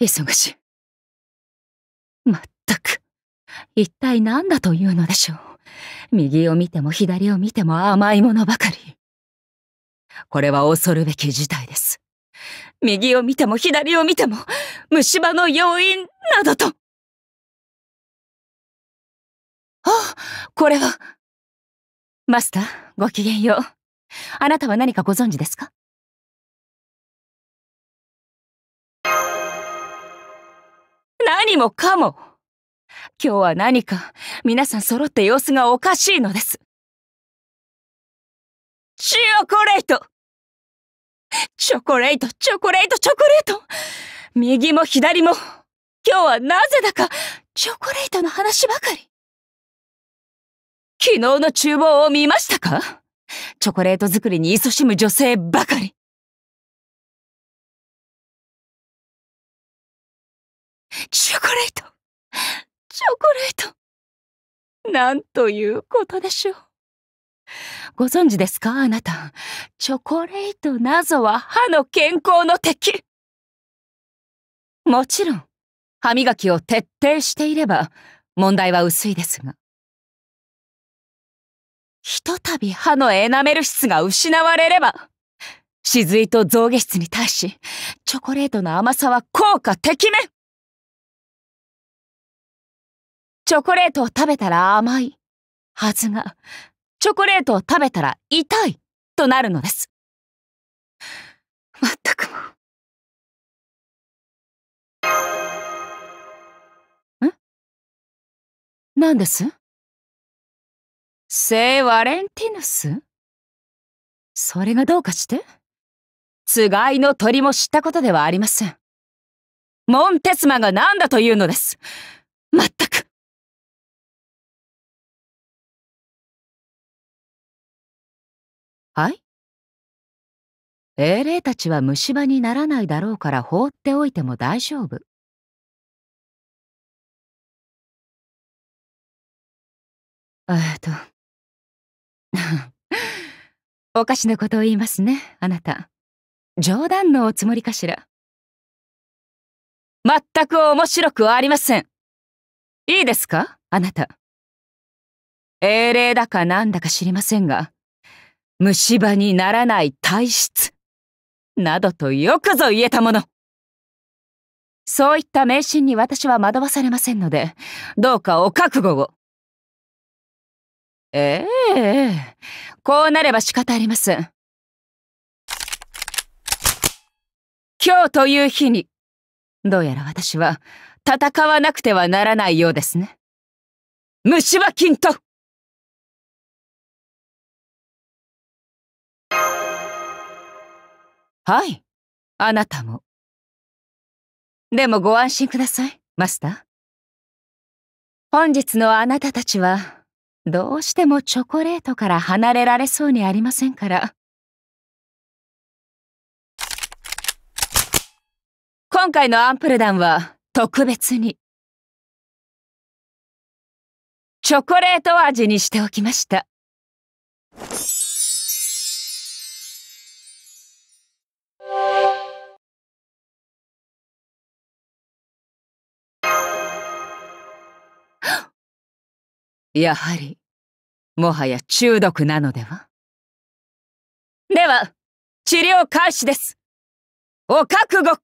忙しい。まったく、一体何だというのでしょう。右を見ても左を見ても甘いものばかり。これは恐るべき事態です。右を見ても左を見ても虫歯の要因などと。あ、これは。マスター、ごきげんよう。あなたは何かご存知ですかもかも今日は何か皆さん揃って様子がおかしいのです。チョコレートチョコレート、チョコレート、チョコレート右も左も今日はなぜだかチョコレートの話ばかり。昨日の厨房を見ましたかチョコレート作りに勤しむ女性ばかり。レートチョコレートなんということでしょう。ご存知ですかあなた。チョコレートなぞは歯の健康の敵もちろん、歯磨きを徹底していれば問題は薄いですが。ひとたび歯のエナメル質が失われれば、歯髄と象牙質に対し、チョコレートの甘さは効果てきめんチョコレートを食べたら甘い。はずが、チョコレートを食べたら痛いとなるのです。まったくもう。ん何です聖ワレンティヌスそれがどうかしてつがいの鳥も知ったことではありません。モンテスマが何だというのです。まったく。はい英霊たちは虫歯にならないだろうから放っておいても大丈夫。えっと。おかしなことを言いますね、あなた。冗談のおつもりかしら。全く面白くはありません。いいですか、あなた。英霊だかなんだか知りませんが、虫歯にならない体質、などとよくぞ言えたもの。そういった迷信に私は惑わされませんので、どうかお覚悟を。えええこうなれば仕方ありません。今日という日に、どうやら私は戦わなくてはならないようですね。虫歯菌とはい、あなたも。でもご安心ください、マスター。本日のあなたたちは、どうしてもチョコレートから離れられそうにありませんから。今回のアンプル団は特別に、チョコレート味にしておきました。やはり、もはや中毒なのではでは、治療開始です。お覚悟